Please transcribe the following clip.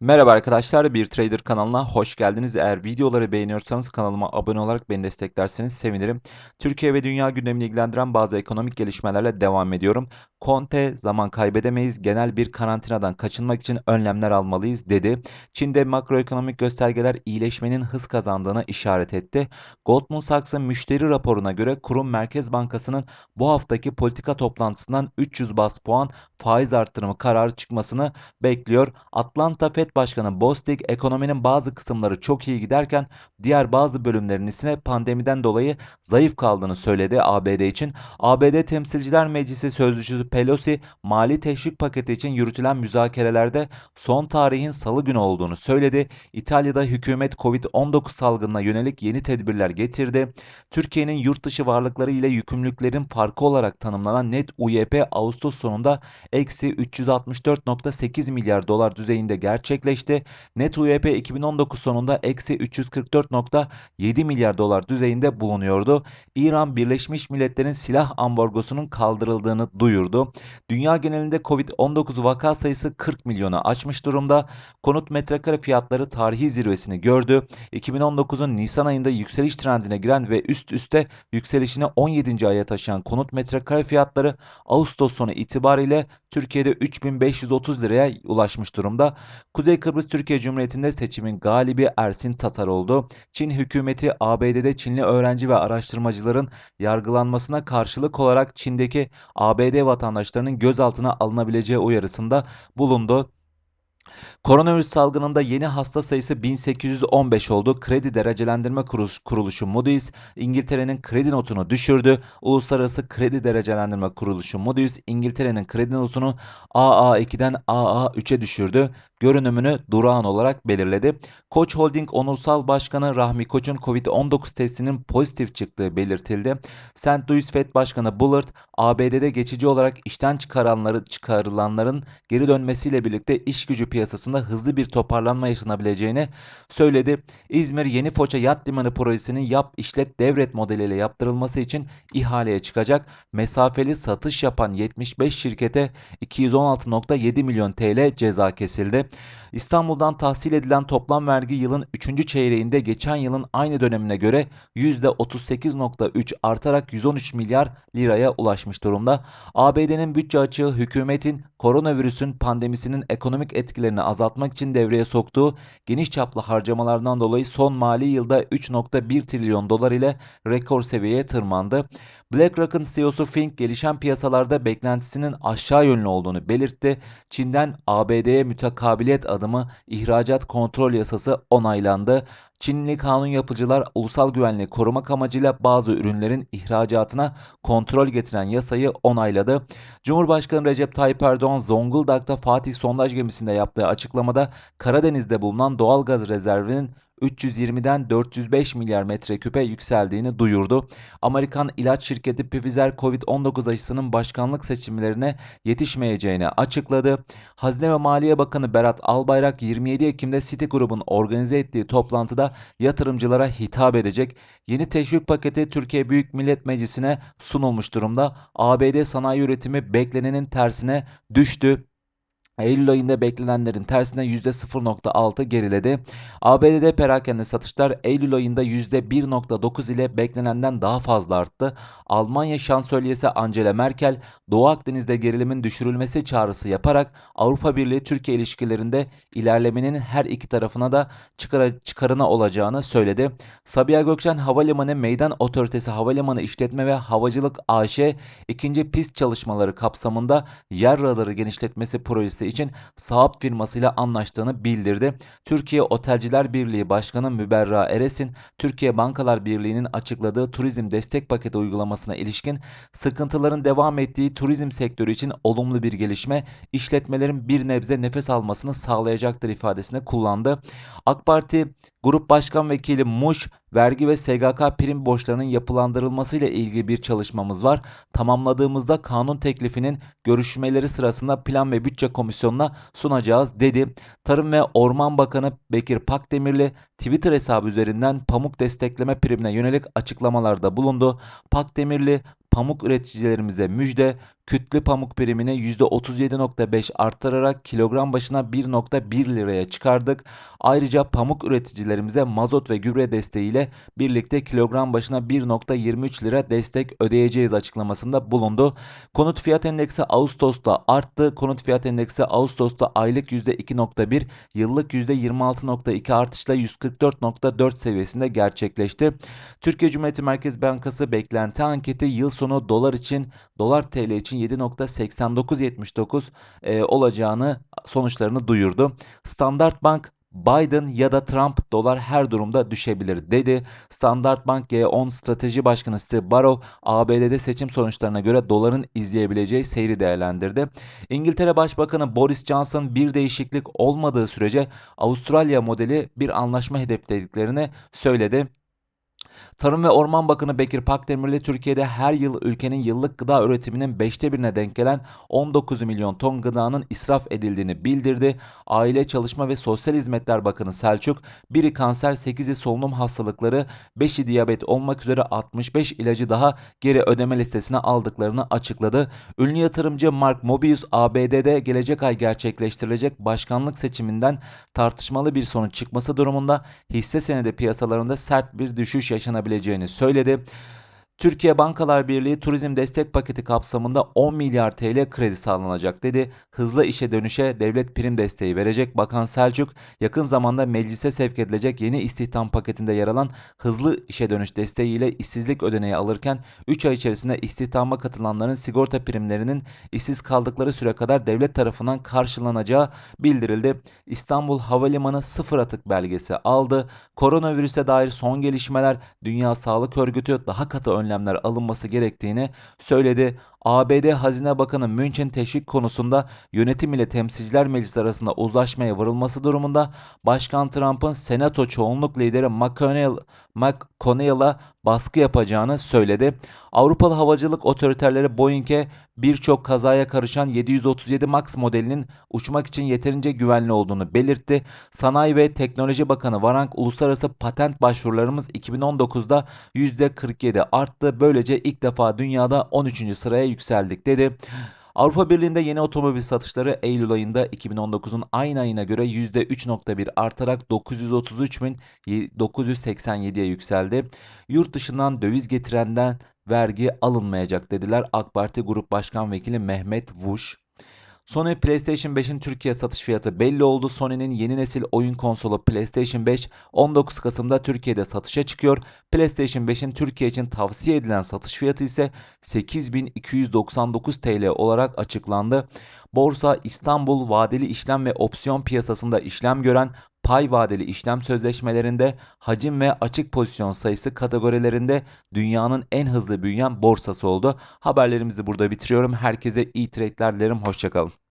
Merhaba arkadaşlar, Bir Trader kanalına hoş geldiniz. Eğer videoları beğeniyorsanız kanalıma abone olarak beni desteklerseniz sevinirim. Türkiye ve dünya gündemini ilgilendiren bazı ekonomik gelişmelerle devam ediyorum. Conte zaman kaybedemeyiz, genel bir karantinadan kaçınmak için önlemler almalıyız dedi. Çin'de makroekonomik göstergeler iyileşmenin hız kazandığını işaret etti. Goldman Sachs'ın müşteri raporuna göre kurum Merkez Bankası'nın bu haftaki politika toplantısından 300 bas puan faiz arttırımı kararı çıkmasını bekliyor. Atlanta Fed Devlet Başkanı Bostik ekonominin bazı kısımları çok iyi giderken diğer bazı bölümlerin ise pandemiden dolayı zayıf kaldığını söyledi ABD için. ABD Temsilciler Meclisi Sözcüsü Pelosi mali teşvik paketi için yürütülen müzakerelerde son tarihin salı günü olduğunu söyledi. İtalya'da hükümet Covid-19 salgınına yönelik yeni tedbirler getirdi. Türkiye'nin yurt dışı varlıkları ile yükümlülüklerin farkı olarak tanımlanan net UYP Ağustos sonunda eksi 364.8 milyar dolar düzeyinde gerçek gerçekleşti. Net UYP e 2019 sonunda eksi 344.7 milyar dolar düzeyinde bulunuyordu. İran Birleşmiş Milletler'in silah ambargosunun kaldırıldığını duyurdu. Dünya genelinde Covid-19 vaka sayısı 40 milyona açmış durumda. Konut metrekare fiyatları tarihi zirvesini gördü. 2019'un Nisan ayında yükseliş trendine giren ve üst üste yükselişini 17. aya taşıyan konut metrekare fiyatları Ağustos sonu itibariyle Türkiye'de 3530 liraya ulaşmış durumda. Kuzey Kuzey Kıbrıs Türkiye Cumhuriyeti'nde seçimin galibi Ersin Tatar oldu. Çin hükümeti ABD'de Çinli öğrenci ve araştırmacıların yargılanmasına karşılık olarak Çin'deki ABD vatandaşlarının gözaltına alınabileceği uyarısında bulundu. Koronavirüs salgınında yeni hasta sayısı 1815 oldu. Kredi derecelendirme kuruluşu Moody's İngiltere'nin kredi notunu düşürdü. Uluslararası Kredi Derecelendirme Kuruluşu Moody's İngiltere'nin kredi notunu AA2'den AA3'e düşürdü. Görünümünü durağan olarak belirledi. Koç Holding Onursal Başkanı Rahmi Koç'un COVID-19 testinin pozitif çıktığı belirtildi. St. Louis Fed Başkanı Bullard, ABD'de geçici olarak işten çıkaranları çıkarılanların geri dönmesiyle birlikte iş gücü piyasasında hızlı bir toparlanma yaşanabileceğini söyledi. İzmir Yeni Foça Yat Limanı projesinin yap işlet devret modeliyle yaptırılması için ihaleye çıkacak. Mesafeli satış yapan 75 şirkete 216.7 milyon TL ceza kesildi. İstanbul'dan tahsil edilen toplam vergi yılın 3. çeyreğinde geçen yılın aynı dönemine göre %38.3 artarak 113 milyar liraya ulaşmış durumda. ABD'nin bütçe açığı hükümetin koronavirüsün pandemisinin ekonomik etkileri giderlerini azaltmak için devreye soktuğu geniş çaplı harcamalardan dolayı son mali yılda 3.1 trilyon dolar ile rekor seviyeye tırmandı. BlackRock'ın CEO'su Fink gelişen piyasalarda beklentisinin aşağı yönlü olduğunu belirtti. Çin'den ABD'ye mütekabiliyet adımı ihracat kontrol yasası onaylandı. Çinli kanun yapıcılar ulusal güvenliği korumak amacıyla bazı ürünlerin ihracatına kontrol getiren yasayı onayladı. Cumhurbaşkanı Recep Tayyip Erdoğan Zonguldak'ta Fatih sondaj gemisinde yaptığı açıklamada Karadeniz'de bulunan doğal gaz rezervinin 320'den 405 milyar metreküpe yükseldiğini duyurdu. Amerikan ilaç şirketi Pfizer COVID-19 aşısının başkanlık seçimlerine yetişmeyeceğini açıkladı. Hazine ve Maliye Bakanı Berat Albayrak 27 Ekim'de Citigroup'un organize ettiği toplantıda yatırımcılara hitap edecek. Yeni teşvik paketi Türkiye Büyük Millet Meclisi'ne sunulmuş durumda. ABD sanayi üretimi beklenenin tersine düştü. Eylül ayında beklenenlerin tersine %0.6 geriledi. ABD'de perakende satışlar Eylül ayında %1.9 ile beklenenden daha fazla arttı. Almanya şansölyesi Angela Merkel, Doğu Akdeniz'de gerilimin düşürülmesi çağrısı yaparak Avrupa Birliği Türkiye ilişkilerinde ilerlemenin her iki tarafına da çıkar çıkarına olacağını söyledi. Sabiha Gökçen Havalimanı Meydan Otoritesi Havalimanı İşletme ve Havacılık AŞ ikinci pist çalışmaları kapsamında yer radarı genişletmesi projesi için Saab firmasıyla anlaştığını bildirdi. Türkiye Otelciler Birliği Başkanı Müberra Eresin, Türkiye Bankalar Birliği'nin açıkladığı turizm destek paketi uygulamasına ilişkin sıkıntıların devam ettiği turizm sektörü için olumlu bir gelişme işletmelerin bir nebze nefes almasını sağlayacaktır ifadesini kullandı. AK Parti Grup Başkan Vekili Muş, vergi ve SGK prim borçlarının yapılandırılmasıyla ilgili bir çalışmamız var. Tamamladığımızda kanun teklifinin görüşmeleri sırasında Plan ve Bütçe Komisyonu'na sunacağız dedi. Tarım ve Orman Bakanı Bekir Pakdemirli Twitter hesabı üzerinden pamuk destekleme primine yönelik açıklamalarda bulundu. Pakdemirli pamuk üreticilerimize müjde, kütle pamuk birimini %37.5 arttırarak kilogram başına 1.1 liraya çıkardık. Ayrıca pamuk üreticilerimize mazot ve gübre desteğiyle birlikte kilogram başına 1.23 lira destek ödeyeceğiz açıklamasında bulundu. Konut fiyat endeksi Ağustos'ta arttı. Konut fiyat endeksi Ağustos'ta aylık %2.1, yıllık %26.2 artışla 144.4 seviyesinde gerçekleşti. Türkiye Cumhuriyeti Merkez Bankası beklenti anketi yıl sonu dolar için, dolar TL için için 7.8979 e, olacağını sonuçlarını duyurdu. Standart Bank Biden ya da Trump dolar her durumda düşebilir dedi. Standard Bank G10 Strateji Başkanı Steve Barrow ABD'de seçim sonuçlarına göre doların izleyebileceği seyri değerlendirdi. İngiltere Başbakanı Boris Johnson bir değişiklik olmadığı sürece Avustralya modeli bir anlaşma hedeflediklerini söyledi. Tarım ve Orman Bakanı Bekir Pakdemirli Türkiye'de her yıl ülkenin yıllık gıda üretiminin 5'te birine denk gelen 19 milyon ton gıdanın israf edildiğini bildirdi. Aile Çalışma ve Sosyal Hizmetler Bakanı Selçuk, biri kanser, 8'i solunum hastalıkları, 5'i diyabet olmak üzere 65 ilacı daha geri ödeme listesine aldıklarını açıkladı. Ünlü yatırımcı Mark Mobius ABD'de gelecek ay gerçekleştirilecek başkanlık seçiminden tartışmalı bir sonuç çıkması durumunda hisse senedi piyasalarında sert bir düşüş yaşandı yaşanabileceğini söyledi. Türkiye Bankalar Birliği Turizm Destek Paketi kapsamında 10 milyar TL kredi sağlanacak dedi. Hızlı işe dönüşe devlet prim desteği verecek Bakan Selçuk, yakın zamanda meclise sevk edilecek yeni istihdam paketinde yer alan hızlı işe dönüş desteğiyle işsizlik ödeneği alırken 3 ay içerisinde istihdama katılanların sigorta primlerinin işsiz kaldıkları süre kadar devlet tarafından karşılanacağı bildirildi. İstanbul Havalimanı sıfır atık belgesi aldı. Koronavirüse dair son gelişmeler Dünya Sağlık Örgütü daha katı önlemler önlemler alınması gerektiğini söyledi. ABD Hazine Bakanı München teşvik konusunda yönetim ile Temsilciler Meclisi arasında uzlaşmaya varılması durumunda Başkan Trump'ın Senato çoğunluk lideri McConnell, McConnell'a baskı yapacağını söyledi. Avrupalı havacılık otoriterleri Boeing'e birçok kazaya karışan 737 MAX modelinin uçmak için yeterince güvenli olduğunu belirtti. Sanayi ve Teknoloji Bakanı Varank uluslararası patent başvurularımız 2019'da %47 arttı. Böylece ilk defa dünyada 13. sıraya yükseldik dedi. Avrupa Birliği'nde yeni otomobil satışları Eylül ayında 2019'un aynı ayına göre %3.1 artarak 933.987'ye yükseldi. Yurt dışından döviz getirenden vergi alınmayacak dediler AK Parti Grup Başkan Vekili Mehmet Vuş. Sony PlayStation 5'in Türkiye satış fiyatı belli oldu. Sony'nin yeni nesil oyun konsolu PlayStation 5 19 Kasım'da Türkiye'de satışa çıkıyor. PlayStation 5'in Türkiye için tavsiye edilen satış fiyatı ise 8299 TL olarak açıklandı. Borsa İstanbul vadeli işlem ve opsiyon piyasasında işlem gören pay vadeli işlem sözleşmelerinde hacim ve açık pozisyon sayısı kategorilerinde dünyanın en hızlı büyüyen borsası oldu. Haberlerimizi burada bitiriyorum. Herkese iyi trade'ler dilerim. Hoşçakalın.